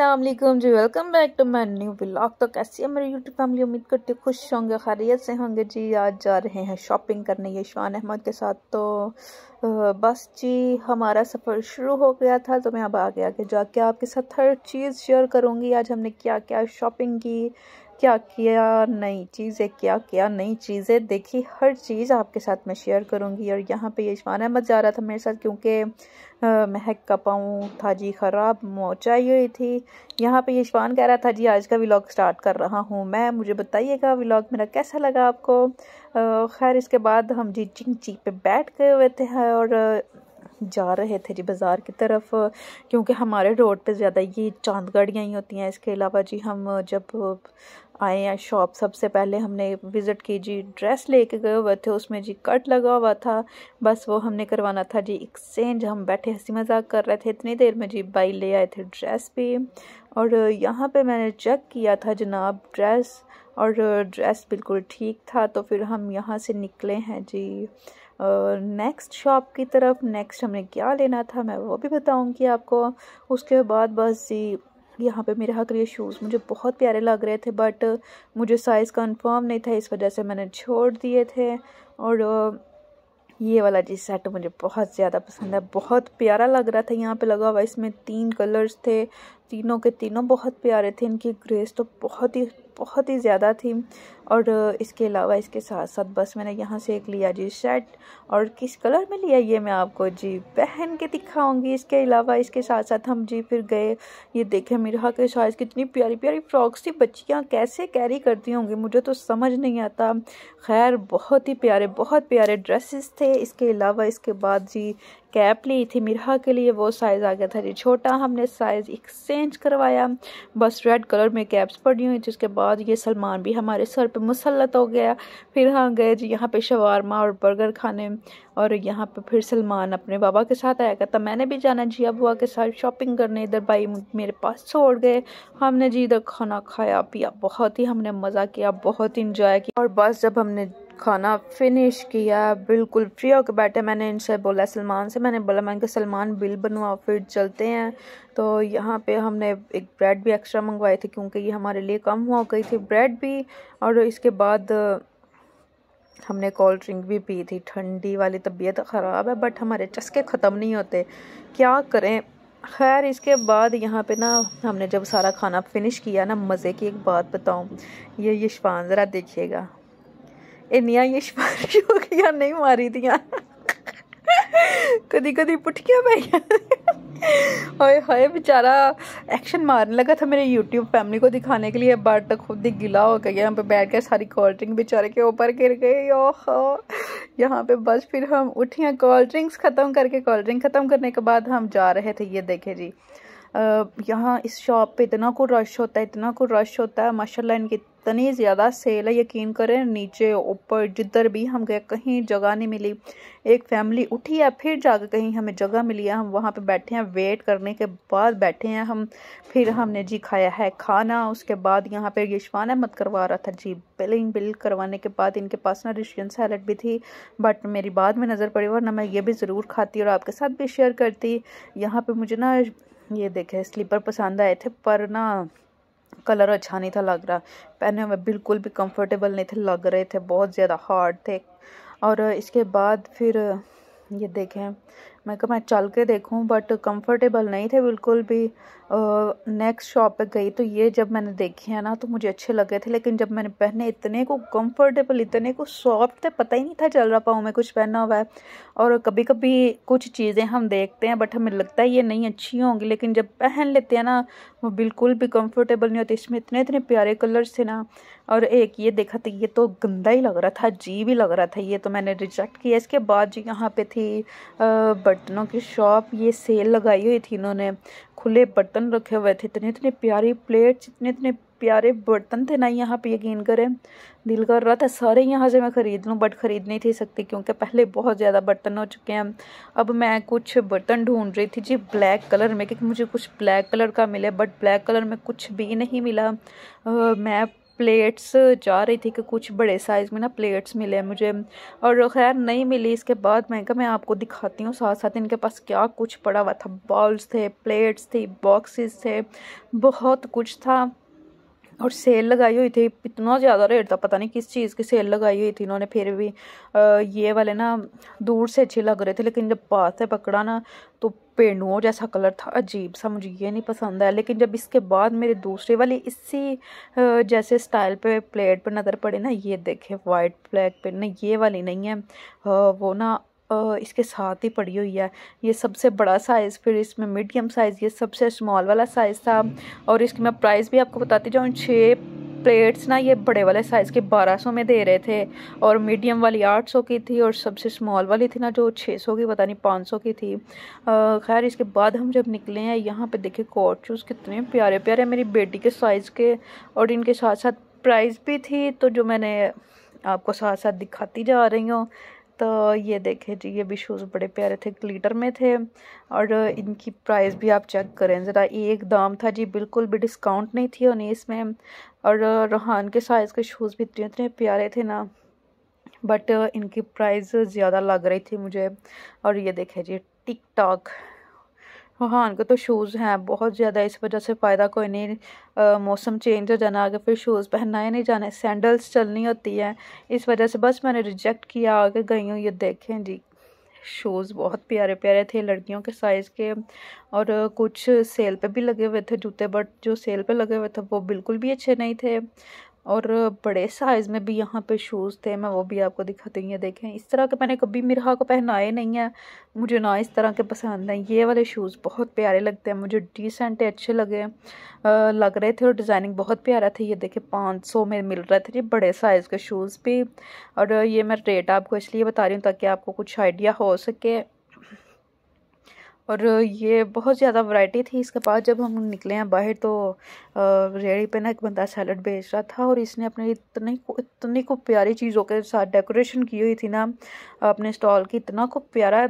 Aslam ji welcome back to my new blog तो कैसी है मेरी यूट्यूब फैमिली उम्मीद करती हूँ खुश होंगे खैरियत से होंगे जी आज जा रहे हैं शॉपिंग करने ये शान अहमद के साथ तो बस जी हमारा सफ़र शुरू हो गया था तो मैं अब आगे कि जाके आपके साथ हर चीज़ शेयर करूँगी आज हमने क्या क्या शॉपिंग की क्या किया नई चीज़ें क्या क्या नई चीज़ें देखी हर चीज़ आपके साथ मैं शेयर करूँगी और यहाँ पे इशवान अहमद जा रहा था मेरे साथ क्योंकि महक का पाऊँ था जी ख़राब मोचाई हुई थी यहाँ पे यशवान कह रहा था जी आज का व्लॉग स्टार्ट कर रहा हूँ मैं मुझे बताइएगा व्लॉग मेरा कैसा लगा आपको खैर इसके बाद हम जी चिंग चिंग पे बैठ गए हुए थे और जा रहे थे जी बाज़ार की तरफ क्योंकि हमारे रोड पे ज़्यादा ये चांद गाड़ियाँ ही होती हैं इसके अलावा जी हम जब आए हैं शॉप सबसे पहले हमने विज़िट की जी ड्रेस लेके गए हुए थे उसमें जी कट लगा हुआ था बस वो हमने करवाना था जी एक्सचेंज हम बैठे हंसी मजाक कर रहे थे इतनी देर में जी बाई ले आए थे ड्रेस भी और यहाँ पे मैंने चेक किया था जनाब ड्रेस और ड्रेस बिल्कुल ठीक था तो फिर हम यहाँ से निकले हैं जी नेक्स्ट शॉप की तरफ नेक्स्ट हमने क्या लेना था मैं वो भी बताऊँगी आपको उसके बाद बस जी यहाँ पे मेरे हक ये शूज़ मुझे बहुत प्यारे लग रहे थे बट मुझे साइज़ कंफर्म नहीं था इस वजह से मैंने छोड़ दिए थे और ये वाला जी सेट मुझे बहुत ज़्यादा पसंद है बहुत प्यारा लग रहा था यहाँ पे लगा हुआ इसमें तीन कलर्स थे तीनों के तीनों बहुत प्यारे थे इनकी ग्रेस तो बहुत ही बहुत ही ज़्यादा थी और इसके अलावा इसके साथ साथ बस मैंने यहाँ से एक लिया जी शर्ट और किस कलर में लिया ये मैं आपको जी पहन के दिखाऊंगी इसके अलावा इसके साथ साथ हम जी फिर गए ये देखें मिरहा के साइज़ कितनी प्यारी प्यारी फ्रॉक्स थी बच्चियाँ कैसे कैरी करती होंगी मुझे तो समझ नहीं आता खैर बहुत ही प्यारे बहुत प्यारे ड्रेसेस थे इसके अलावा इसके बाद जी कैप ली थी मिरहा के लिए वो साइज़ आ गया था जी छोटा हमने साइज़ एक से चेंज करवाया बस रेड कलर में कैप्स पड़ी हुई थी उसके बाद ये सलमान भी हमारे सर पे मुसलत हो गया फिर हाँ गए जी यहाँ पे शवारमा और बर्गर खाने और यहाँ पे फिर सलमान अपने बाबा के साथ आया करता मैंने भी जाना जी अबुआ के साथ शॉपिंग करने इधर भाई मेरे पास छोड़ गए हमने जी इधर खाना खाया पिया बहुत ही हमने मज़ा किया बहुत इंजॉय किया और बस जब हमने खाना फिनिश किया बिल्कुल फ्री होकर बैठे मैंने इनसे बोला सलमान से मैंने बोला मैंने कहा सलमान बिल बनवाओ फिर चलते हैं तो यहाँ पे हमने एक ब्रेड भी एक्स्ट्रा मंगवाए थे क्योंकि ये हमारे लिए कम हो गई थी ब्रेड भी और इसके बाद हमने कोल्ड ड्रिंक भी पी थी ठंडी वाली तबीयत ख़राब है बट हमारे चस्के ख़त्म नहीं होते क्या करें खैर इसके बाद यहाँ पे ना हमने जब सारा खाना फिनिश किया ना मज़े की एक बात बताऊँ ये यशवान ज़रा देखिएगा इनिया ये सिफारिश हो गई नहीं मारी दियाँ कभी कभी पुठिया पाई हाय हाय बेचारा एक्शन मारने लगा था मेरे यूट्यूब फैमिली को दिखाने के लिए बट खुद ही गिला हो गया यहाँ पे बैठ कर सारी कोल्ड ड्रिंक बेचारे के ऊपर गिर गई ओह यहाँ पे बस फिर हम उठिया हैं कोल्ड ड्रिंक्स ख़त्म करके कोल्ड ड्रिंक ख़त्म करने के बाद हम जा रहे थे ये देखे जी यहाँ इस शॉप पे इतना को रश होता है इतना को रश होता है माशाल्लाह इनकी इतनी ज़्यादा सेल है यकीन करें नीचे ऊपर जिधर भी हम गए कहीं जगह नहीं मिली एक फैमिली उठी है फिर जाकर कहीं हमें जगह मिली है हम वहाँ पे बैठे हैं वेट करने के बाद बैठे हैं हम फिर हमने जी खाया है खाना उसके बाद यहाँ पे यशवान अहमद करवा रहा था जी बिलिंग बिल करवाने के बाद इनके पास ना रिशियन सैलड भी थी बट मेरी बाद में नज़र पड़ी वरना मैं ये भी ज़रूर खाती और आपके साथ भी शेयर करती यहाँ पर मुझे ना ये देखे स्लीपर पसंद आए थे पर ना कलर अच्छा नहीं था लग रहा पहने हुए बिल्कुल भी कंफर्टेबल नहीं थे लग रहे थे बहुत ज़्यादा हार्ड थे और इसके बाद फिर ये देखें मैं कहा मैं चल के देखूं बट कंफर्टेबल नहीं थे बिल्कुल भी नेक्स्ट शॉप पे गई तो ये जब मैंने देखे हैं ना तो मुझे अच्छे लगे थे लेकिन जब मैंने पहने इतने को कंफर्टेबल इतने को सॉफ्ट थे पता ही नहीं था चल रहा पाऊँ मैं कुछ पहना हुआ है और कभी कभी कुछ चीज़ें हम देखते हैं बट हमें लगता है ये नहीं अच्छी होंगी लेकिन जब पहन लेते हैं ना वो बिल्कुल भी कम्फर्टेबल नहीं होती इसमें इतने इतने प्यारे कलर्स थे ना और एक ये देखा तो ये तो गंदा ही लग रहा था जी भी लग रहा था ये तो मैंने रिजेक्ट किया इसके बाद जो यहाँ पे थी बर्तनों की शॉप ये सेल लगाई हुई थी इन्होंने खुले बर्तन रखे हुए थे इतने इतने प्यारी प्लेट्स इतने इतने प्यारे बर्तन थे ना यहाँ पे यकीन करें दिल कर रहा था सारे यहाँ से मैं ख़रीद लूँ बट ख़रीद नहीं थी सकती क्योंकि पहले बहुत ज़्यादा बर्तन हो चुके हैं अब मैं कुछ बर्तन ढूंढ रही थी जी ब्लैक कलर में क्योंकि मुझे कुछ ब्लैक कलर का मिले बट ब्लैक कलर में कुछ भी नहीं मिला आ, मैं प्लेट्स uh, जा रही थी कि कुछ बड़े साइज़ में ना प्लेट्स मिले मुझे और खैर नहीं मिली इसके बाद मैं क्या मैं आपको दिखाती हूँ साथ साथ इनके पास क्या कुछ पड़ा हुआ था बॉल्स थे प्लेट्स थी बॉक्सेस थे बहुत कुछ था और सेल लगाई हुई थी इतना ज़्यादा रेट था पता नहीं किस चीज़ की सेल लगाई हुई थी इन्होंने फिर भी ये वाले ना दूर से अच्छे लग रहे थे लेकिन जब पास से पकड़ा ना तो पेंडुओं जैसा कलर था अजीब सा मुझे ये नहीं पसंद आया लेकिन जब इसके बाद मेरे दूसरे वाले इसी जैसे स्टाइल पे प्लेट पर नज़र पड़े ना ये देखे वाइट ब्लैक पे ना ये वाली नहीं है वो ना इसके साथ ही पड़ी हुई है ये सबसे बड़ा साइज़ फिर इसमें मीडियम साइज़ ये सबसे स्मॉल वाला साइज़ था और इसकी मैं प्राइस भी आपको बताती जाऊँ छः प्लेट्स ना ये बड़े वाले साइज़ के 1200 में दे रहे थे और मीडियम वाली 800 की थी और सबसे स्मॉल वाली थी ना जो 600 की पता नहीं 500 की थी खैर इसके बाद हम जब निकले हैं यहाँ पे देखिए कोट शूज़ कितने प्यारे प्यारे मेरी बेटी के साइज़ के और इनके साथ साथ प्राइस भी थी तो जो मैंने आपको साथ साथ दिखाती जा रही हूँ तो ये देखे जी ये भी शूज़ बड़े प्यारे थे ग्लिटर में थे और इनकी प्राइस भी आप चेक करें ज़रा एक दाम था जी बिल्कुल भी डिस्काउंट नहीं थी उन्हें इसमें और रोहान के साइज़ के शूज़ भी इतने इतने प्यारे थे ना बट इनकी प्राइस ज़्यादा लग रही थी मुझे और ये देखे जी टिक टॉक रूहान हाँ, के तो शूज़ हैं बहुत ज़्यादा इस वजह से फ़ायदा कोई नहीं मौसम चेंज हो जाना आगे फिर शूज़ पहनाए नहीं जाने सैंडल्स चलनी होती है इस वजह से बस मैंने रिजेक्ट किया आगे गई हूँ ये देखें जी शूज़ बहुत प्यारे प्यारे थे लड़कियों के साइज़ के और कुछ सेल पे भी लगे हुए थे जूते बट जो सेल पे लगे हुए थे वो बिल्कुल भी अच्छे नहीं थे और बड़े साइज़ में भी यहाँ पे शूज़ थे मैं वो भी आपको दिखाती हूँ ये देखें इस तरह के मैंने कभी मिरहा को पहनाए नहीं है मुझे ना इस तरह के पसंद हैं ये वाले शूज़ बहुत प्यारे लगते हैं मुझे डिसेंट अच्छे लगे आ, लग रहे थे और डिज़ाइनिंग बहुत प्यारा थे ये देखें पाँच सौ में मिल रहे थे ये बड़े साइज़ के शूज़ भी और ये मैं रेट आपको इसलिए बता रही हूँ ताकि आपको कुछ आइडिया हो सके और ये बहुत ज़्यादा वैरायटी थी इसके पास जब हम निकले हैं बाहर तो रेड़ी पे ना एक बंदा सैलड बेच रहा था और इसने अपने इतने को इतनी को प्यारी चीज़ों के साथ डेकोरेशन की हुई थी ना अपने स्टॉल की इतना को प्यारा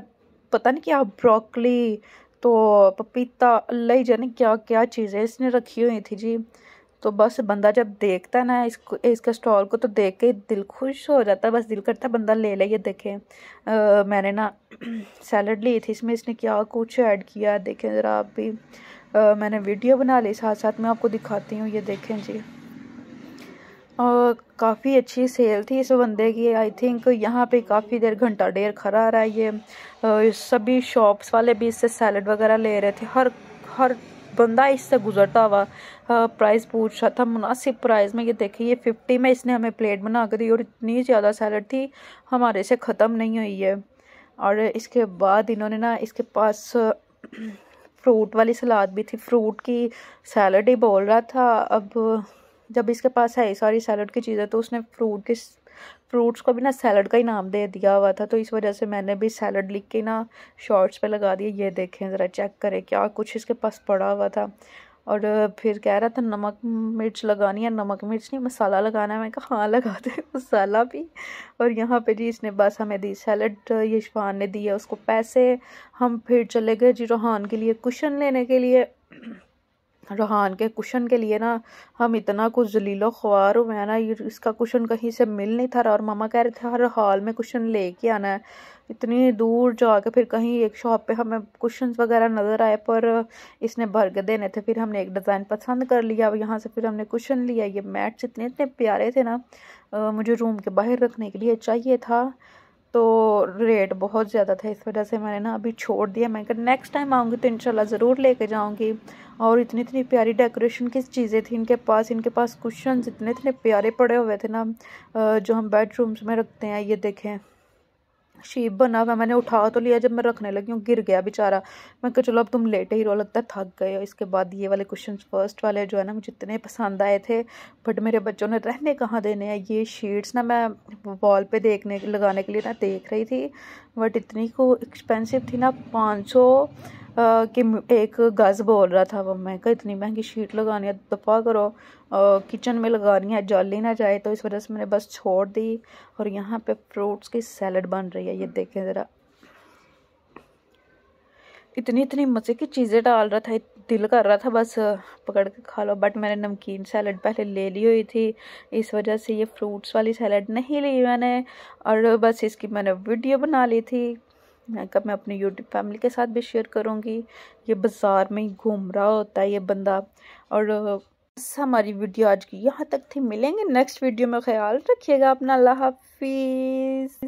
पता नहीं क्या ब्रोकली तो पपीता अल्लाह ही जाने क्या क्या चीज़ें इसने रखी हुई थी जी तो बस बंदा जब देखता है ना इसको इसका स्टॉल को तो देख के दिल खुश हो जाता है बस दिल करता है बंदा ले ले ये देखें आ, मैंने ना सैलड ली थी इसमें इसने क्या कुछ ऐड किया देखें ज़रा आप भी आ, मैंने वीडियो बना ली साथ साथ मैं आपको दिखाती हूँ ये देखें जी और काफ़ी अच्छी सेल थी इस बंदे की आई थिंक यहाँ पे काफ़ी देर घंटा देर खड़ा रहा है ये सभी शॉप्स वाले भी इससे सैलड वगैरह ले रहे थे हर हर बंदा इससे गुजरता हुआ प्राइस पूछ रहा था मुनासिब प्राइस में ये देखिए ये फिफ्टी में इसने हमें प्लेट बना कर दी और इतनी ज़्यादा सैलड थी हमारे से ख़त्म नहीं हुई है और इसके बाद इन्होंने ना इसके पास फ्रूट वाली सलाद भी थी फ्रूट की सैलड ही बोल रहा था अब जब इसके पास है सारी सैलड की चीज़ें तो उसने फ्रूट की फ्रूट्स को भी ना सैलड का ही नाम दे दिया हुआ था तो इस वजह से मैंने भी सैलड लिख के ना शॉर्ट्स पे लगा दिया ये देखें ज़रा चेक करें क्या कुछ इसके पास पड़ा हुआ था और फिर कह रहा था नमक मिर्च लगानी है नमक मिर्च नहीं मसाला लगाना है मैं कहा हाँ लगाते हैं मसाला भी और यहाँ पे जी इसने बस हमें दी सैलड ये शवान ने है उसको पैसे हम फिर चले गए जी रोहान के लिए कुशन लेने के लिए रूहान के कुशन के लिए ना हम इतना कुछ जलीलो ख्वार हुए हैं ना इसका कुशन कहीं से मिल नहीं था रहा और मामा कह रहे थे हर हॉल में कुशन लेके आना है इतनी दूर जाके फिर कहीं एक शॉप पे हमें कुशन वगैरह नज़र आए पर इसने भर के देने थे फिर हमने एक डिज़ाइन पसंद कर लिया अब यहाँ से फिर हमने कुशन लिया ये मैट्स इतने इतने प्यारे थे ना आ, मुझे रूम के बाहर रखने के लिए चाहिए था तो रेट बहुत ज़्यादा था इस वजह से मैंने ना अभी छोड़ दिया मैं कहा नेक्स्ट टाइम आऊँगी तो इंशाल्लाह ज़रूर लेके जाऊँगी और इतनी इतनी प्यारी डेकोरेशन की चीज़ें थी इनके पास इनके पास कुशन इतने इतने प्यारे पड़े हुए थे ना जो हम बेडरूम्स में रखते हैं ये देखें शेप बना हुआ मैंने उठा तो लिया जब मैं रखने लगी हूँ गिर गया बेचारा मैं कहा चलो अब तुम लेटे ही रहो लगता है थक गए हो इसके बाद ये वाले क्वेश्चन फर्स्ट वाले जो है ना मुझे इतने पसंद आए थे बट मेरे बच्चों ने रहने कहाँ देने हैं ये शीट्स ना मैं वॉल पे देखने लगाने के लिए ना देख रही थी बट इतनी को एक्सपेंसिव थी ना पाँच सौ कि एक गज़ बोल रहा था वो मैं कहा इतनी महंगी शीट लगानी है दफ़ा करो किचन में लगानी है जाली ना जाए तो इस वजह से मैंने बस छोड़ दी और यहाँ पे फ्रूट्स की सैलड बन रही है ये देखें ज़रा इतनी इतनी मज़े की चीज़ें डाल रहा था दिल कर रहा था बस पकड़ के खा लो बट मैंने नमकीन सैलड पहले ले ली हुई थी इस वजह से ये फ्रूट्स वाली सैलड नहीं ली मैंने और बस इसकी मैंने वीडियो बना ली थी मैं कब मैं अपनी यूट्यूब फैमिली के साथ भी शेयर करूँगी ये बाज़ार में घूम रहा होता है ये बंदा और बस हमारी वीडियो आज की यहाँ तक थी मिलेंगे नेक्स्ट वीडियो में ख्याल रखिएगा अपना अल्लाह हाफिज़